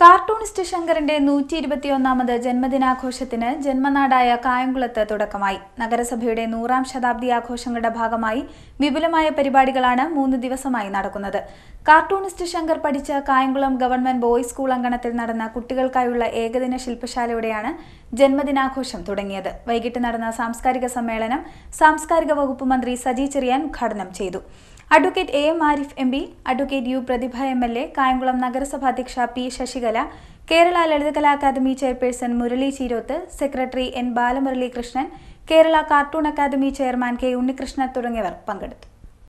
cartoonist ശങ്കറിന്റെ നൂറ്റി ഇരുപത്തിയൊന്നാമത് ജന്മദിനാഘോഷത്തിന് ജന്മനാടായ കായംകുളത്ത് തുടക്കമായി നഗരസഭയുടെ നൂറാം ശതാബ്ദി ആഘോഷങ്ങളുടെ ഭാഗമായി വിപുലമായ പരിപാടികളാണ് മൂന്ന് ദിവസമായി നടക്കുന്നത് കാർട്ടൂണിസ്റ്റ് ശങ്കർ പഠിച്ച കായംകുളം ഗവൺമെന്റ് ബോയ്സ് സ്കൂൾ അങ്കണത്തിൽ നടന്ന കുട്ടികൾക്കായുള്ള ഏകദിന ശില്പശാലയോടെയാണ് ജന്മദിനാഘോഷം തുടങ്ങിയത് വൈകിട്ട് നടന്ന സാംസ്കാരിക സമ്മേളനം സാംസ്കാരിക വകുപ്പ് മന്ത്രി സജി ചെറിയാൻ ഉദ്ഘാടനം ചെയ്തു advocate A M Arif M P advocate U Prathibha M L A Kayamkulam നഗരസഭാ അധ്യക്ഷ പി ശശികല Kerala Lalithakala academy chairperson Murali Cheeroth secretary N Balamurali Krishnan Kerala cartoon academy chairman K Unnikrishnan തുടങ്ങിയവർ പങ്കെടുത്തു